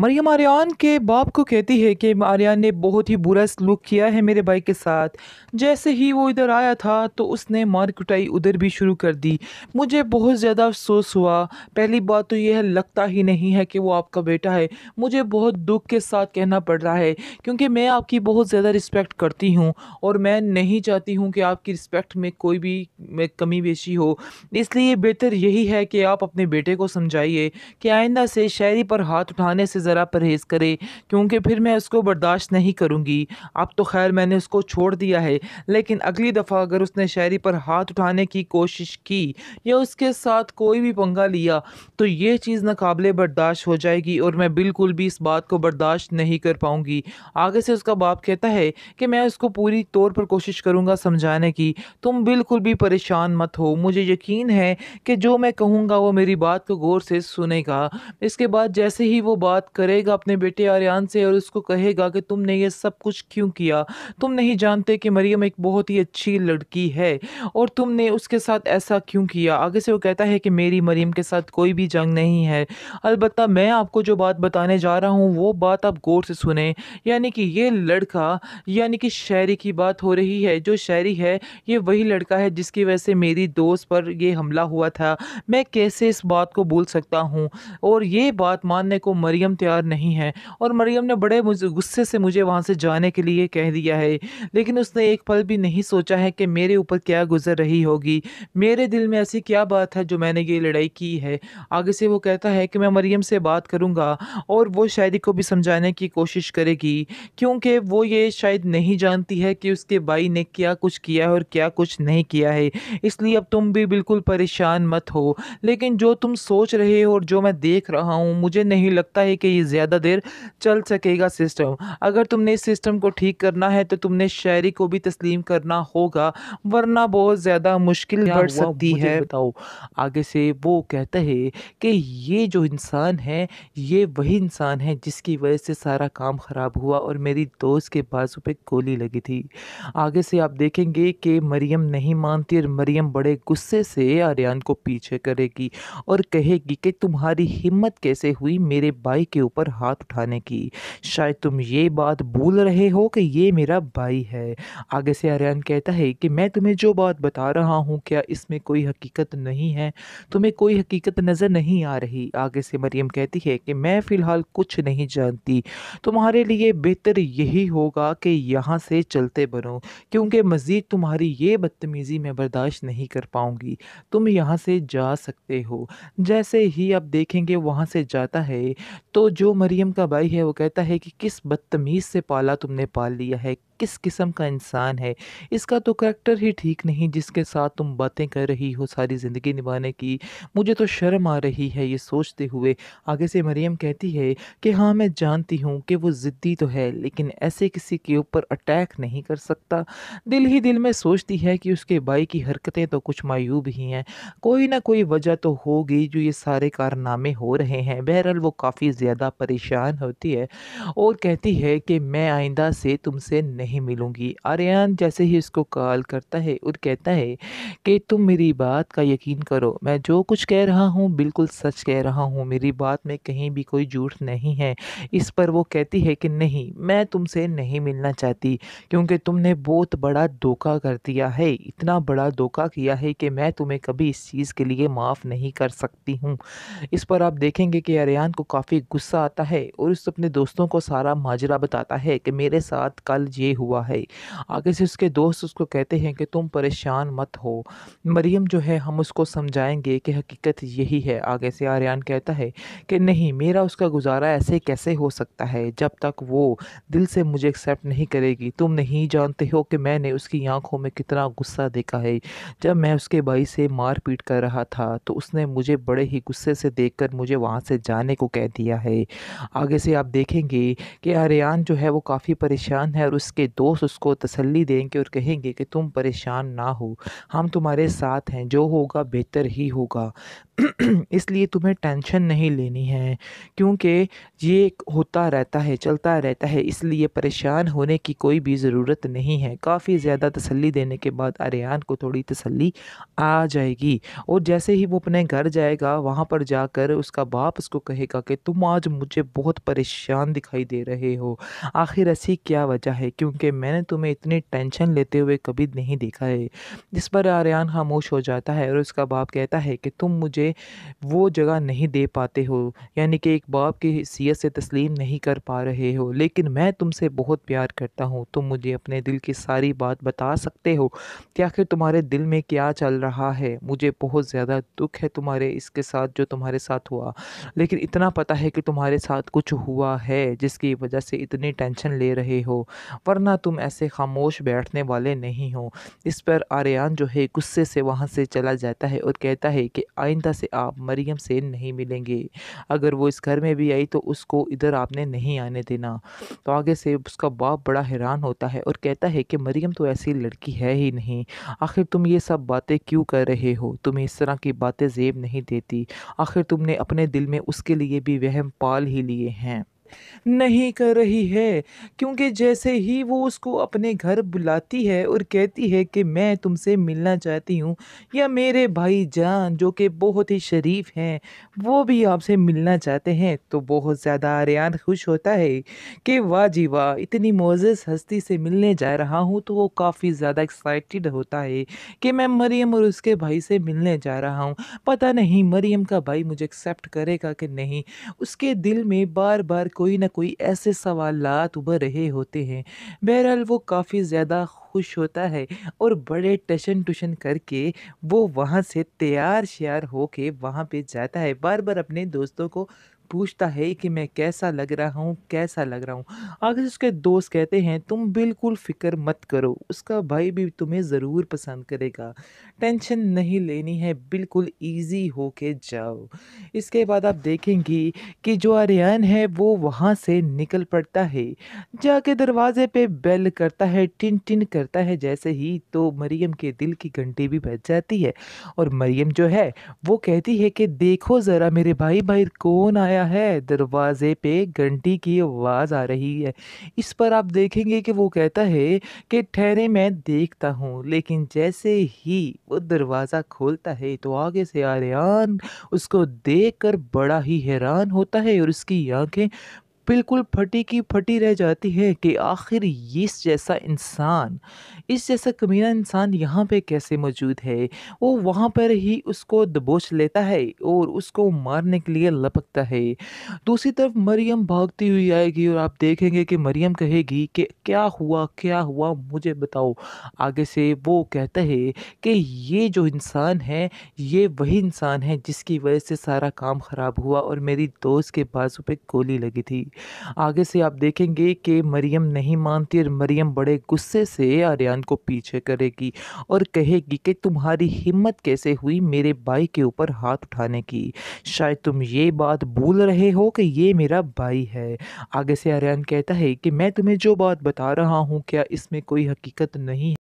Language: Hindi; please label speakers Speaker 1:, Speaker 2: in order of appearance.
Speaker 1: मरियम आर्यन के बाप को कहती है कि आर्यन ने बहुत ही बुरा सलूक किया है मेरे भाई के साथ जैसे ही वो इधर आया था तो उसने मार कुटाई उधर भी शुरू कर दी मुझे बहुत ज़्यादा अफसोस हुआ पहली बात तो यह लगता ही नहीं है कि वो आपका बेटा है मुझे बहुत दुख के साथ कहना पड़ रहा है क्योंकि मैं आपकी बहुत ज़्यादा रिस्पेक्ट करती हूँ और मैं नहीं चाहती हूँ कि आपकी रिस्पेक्ट में कोई भी कमी बेशी हो इसलिए बेहतर यही है कि आप अपने बेटे को समझाइए कि आइंदा से शायरी पर हाथ उठाने से ज़रा परहेज़ करे क्योंकि फिर मैं उसको बर्दाश्त नहीं करूँगी अब तो खैर मैंने उसको छोड़ दिया है लेकिन अगली दफ़ा अगर उसने शायरी पर हाथ उठाने की कोशिश की या उसके साथ कोई भी पंगा लिया तो ये चीज़ नाकबले बर्दाश्त हो जाएगी और मैं बिल्कुल भी इस बात को बर्दाश्त नहीं कर पाऊँगी आगे से उसका बाप कहता है कि मैं उसको पूरी तौर पर कोशिश करूँगा समझाने की तुम बिल्कुल भी परेशान मत हो मुझे यकीन है कि जो मैं कहूँगा वो मेरी बात को गौर से सुनेगा इसके बाद जैसे ही वो बात करेगा अपने बेटे आर्यान से और उसको कहेगा कि तुमने ये सब कुछ क्यों किया तुम नहीं जानते कि मरियम एक बहुत ही अच्छी लड़की है और तुमने उसके साथ ऐसा क्यों किया आगे से वो कहता है कि मेरी मरीम के साथ कोई भी जंग नहीं है अलबत् मैं आपको जो बात बताने जा रहा हूँ वो बात आप गौर से सुने यानी कि ये लड़का यानी कि शायरी की बात हो रही है जो शायरी है ये वही लड़का है जिसकी वजह से मेरी दोस्त पर यह हमला हुआ था मैं कैसे इस बात को भूल सकता हूँ और ये बात मानने को मरियम तैयार नहीं है और मरियम ने बड़े गुस्से से मुझे वहाँ से जाने के लिए कह दिया है लेकिन उसने एक पल भी नहीं सोचा है कि मेरे ऊपर क्या गुजर रही होगी मेरे दिल में ऐसी क्या बात है जो मैंने ये लड़ाई की है आगे से वो कहता है कि मैं मरियम से बात करूँगा और वो शायरी को भी समझाने की कोशिश करेगी क्योंकि वो ये शायद नहीं जानती है कि उसके भाई ने क्या कुछ किया है और क्या कुछ नहीं किया है इसलिए अब तुम भी बिल्कुल परेशान मत हो लेकिन जो तुम सोच रहे हो और जो मैं देख रहा हूँ मुझे नहीं लगता है कि ही ज़्यादा देर चल सकेगा सिस्टम अगर तुमने इस सिस्टम को ठीक करना है तो तुमने शायरी को भी तस्लीम करना होगा वरना बहुत ज़्यादा मुश्किल बढ़ सकती है बताओ आगे से वो कहता है कि ये जो इंसान है ये वही इंसान है जिसकी वजह से सारा काम ख़राब हुआ और मेरी दोस्त के बाजू पर गोली लगी थी आगे से आप देखेंगे कि मरियम नहीं मानती और मरियम बड़े गुस्से से आर्यन को पीछे करेगी और कहेगी कि तुम्हारी हिम्मत कैसे हुई मेरे भाई के ऊपर हाथ उठाने की शायद तुम ये बात भूल रहे हो कि ये मेरा भाई है आगे से आर्यन कहता है कि मैं तुम्हें जो बात बता रहा हूँ क्या इसमें कोई हकीकत नहीं है तुम्हें कोई हकीकत नज़र नहीं आ रही आगे से मरियम कहती है कि मैं फ़िलहाल कुछ नहीं जानती तुम्हारे लिए बेहतर यही होगा कि यहाँ से चलते बनो क्योंकि मज़ीद तुम्हारी ये बदतमीज़ी मैं बर्दाश्त नहीं कर पाऊँगी तुम यहाँ से जा सकते हो जैसे ही आप देखेंगे वहाँ से जाता है तो जो मरियम का भाई है वो कहता है कि किस बदतमीज़ से पाला तुमने पाल लिया है किस किस्म का इंसान है इसका तो करेक्टर ही ठीक नहीं जिसके साथ तुम बातें कर रही हो सारी ज़िंदगी निभाने की मुझे तो शर्म आ रही है ये सोचते हुए आगे से मरियम कहती है कि हाँ मैं जानती हूँ कि वो ज़िद्दी तो है लेकिन ऐसे किसी के ऊपर अटैक नहीं कर सकता दिल ही दिल में सोचती है कि उसके भाई की हरकतें तो कुछ मायूब ही हैं कोई ना कोई वजह तो होगी जो ये सारे कारनामे हो रहे हैं बहरहाल वो काफ़ी ज़्यादा परेशान होती है और कहती है कि मैं आइंदा से तुमसे नहीं नहीं मिलूंगी आर्यन जैसे ही उसको कॉल करता है और कहता है कि तुम मेरी बात का यकीन करो मैं जो कुछ कह रहा हूँ बिल्कुल सच कह रहा हूँ मेरी बात में कहीं भी कोई झूठ नहीं है इस पर वो कहती है कि नहीं मैं तुमसे नहीं मिलना चाहती क्योंकि तुमने बहुत बड़ा धोखा कर दिया है इतना बड़ा धोखा किया है कि मैं तुम्हें कभी इस चीज़ के लिए माफ़ नहीं कर सकती हूँ इस पर आप देखेंगे कि आर्यन को काफ़ी गुस्सा आता है और उस अपने दोस्तों को सारा माजरा बताता है कि मेरे साथ कल ये हुआ है आगे से उसके दोस्त उसको कहते हैं कि तुम परेशान मत हो मरियम जो है हम उसको समझाएंगे कि हकीकत यही है आगे से आर्यन कहता है कि नहीं मेरा उसका गुजारा ऐसे कैसे हो सकता है जब तक वो दिल से मुझे एक्सेप्ट नहीं करेगी तुम नहीं जानते हो कि मैंने उसकी आंखों में कितना गुस्सा देखा है जब मैं उसके भाई से मार पीट कर रहा था तो उसने मुझे बड़े ही गुस्से से देखकर मुझे वहाँ से जाने को कह दिया है आगे से आप देखेंगे कि आर्यन जो है वो काफ़ी परेशान है और उसके दोस्त उसको तसल्ली देंगे और कहेंगे कि तुम परेशान ना हो हम तुम्हारे साथ हैं जो होगा बेहतर ही होगा इसलिए तुम्हें टेंशन नहीं लेनी है क्योंकि ये होता रहता है चलता रहता है इसलिए परेशान होने की कोई भी ज़रूरत नहीं है काफ़ी ज़्यादा तसल्ली देने के बाद अरियान को थोड़ी तसल्ली आ जाएगी और जैसे ही वो अपने घर जाएगा वहाँ पर जाकर उसका बाप उसको कहेगा कि तुम आज मुझे बहुत परेशान दिखाई दे रहे हो आखिर ऐसी क्या वजह है क्योंकि मैंने तुम्हें इतनी टेंशन लेते हुए कभी नहीं देखा है जिस पर आर्यान खामोश हो जाता है और उसका बाप कहता है कि तुम मुझे वो जगह नहीं दे पाते हो यानी कि एक बाप की हैसियत से तस्लीम नहीं कर पा रहे हो लेकिन मैं तुमसे बहुत प्यार करता हूँ तुम मुझे अपने दिल की सारी बात बता सकते हो कि आखिर तुम्हारे दिल में क्या चल रहा है मुझे बहुत ज़्यादा दुख है तुम्हारे इसके साथ जो तुम्हारे साथ हुआ लेकिन इतना पता है कि तुम्हारे साथ कुछ हुआ है जिसकी वजह से इतनी टेंशन ले रहे हो वरना तुम ऐसे खामोश बैठने वाले नहीं हो इस पर आर्यन जो है गुस्से से वहाँ से चला जाता है और कहता है कि आइंदा से आप मरियम से नहीं मिलेंगे अगर वो इस घर में भी आई तो उसको इधर आपने नहीं आने देना तो आगे से उसका बाप बड़ा हैरान होता है और कहता है कि मरियम तो ऐसी लड़की है ही नहीं आखिर तुम ये सब बातें क्यों कर रहे हो तुम्हें इस तरह की बातें जेब नहीं देती आखिर तुमने अपने दिल में उसके लिए भी वहम पाल ही लिए हैं नहीं कर रही है क्योंकि जैसे ही वो उसको अपने घर बुलाती है और कहती है कि मैं तुमसे मिलना चाहती हूँ या मेरे भाई जान जो कि बहुत ही शरीफ हैं वो भी आपसे मिलना चाहते हैं तो बहुत ज़्यादा आर्यान खुश होता है कि वाह जी वाह इतनी मोजस हस्ती से मिलने जा रहा हूँ तो वो काफ़ी ज़्यादा एक्साइटेड होता है कि मैं मरियम और उसके भाई से मिलने जा रहा हूँ पता नहीं मरियम का भाई मुझे एक्सेप्ट करेगा कि नहीं उसके दिल में बार बार कोई ना कोई ऐसे सवाल उभर रहे होते हैं बहरहाल वो काफ़ी ज़्यादा खुश होता है और बड़े टशन टुशन करके वो वहाँ से तैयार श्यार हो के वहाँ पे जाता है बार बार अपने दोस्तों को पूछता है कि मैं कैसा लग रहा हूँ कैसा लग रहा हूँ आगे उसके दोस्त कहते हैं तुम बिल्कुल फ़िक्र मत करो उसका भाई भी तुम्हें ज़रूर पसंद करेगा टेंशन नहीं लेनी है बिल्कुल ईजी हो के जाओ इसके बाद आप देखेंगी कि जो आर्यन है वो वहाँ से निकल पड़ता है जाके दरवाजे पे बेल करता है टिन टिन करता है जैसे ही तो मरियम के दिल की घंटी भी बज जाती है और मरियम जो है वो कहती है कि देखो ज़रा मेरे भाई भाई कौन आया आया है दरवाजे पे घंटी की आवाज़ आ रही है इस पर आप देखेंगे कि वो कहता है कि ठहरे मैं देखता हूँ लेकिन जैसे ही वो दरवाज़ा खोलता है तो आगे से आर्यन उसको देखकर बड़ा ही हैरान होता है और उसकी आंखें बिल्कुल फटी की फटी रह जाती है कि आखिर इस जैसा इंसान इस जैसा कमीना इंसान यहाँ पे कैसे मौजूद है वो वहाँ पर ही उसको दबोच लेता है और उसको मारने के लिए लपकता है दूसरी तरफ मरियम भागती हुई आएगी और आप देखेंगे कि मरियम कहेगी कि क्या हुआ क्या हुआ मुझे बताओ आगे से वो कहता है कि ये जो इंसान है ये वही इंसान है जिसकी वजह से सारा काम ख़राब हुआ और मेरी दोस्त के बाजू पे गोली लगी थी आगे से आप देखेंगे कि मरियम नहीं मानती और मरियम बड़े गुस्से से आर्यन को पीछे करेगी और कहेगी कि तुम्हारी हिम्मत कैसे हुई मेरे भाई के ऊपर हाथ उठाने की शायद तुम ये बात भूल रहे हो कि ये मेरा भाई है आगे से आर्यन कहता है कि मैं तुम्हें जो बात बता रहा हूँ क्या इसमें कोई हकीकत नहीं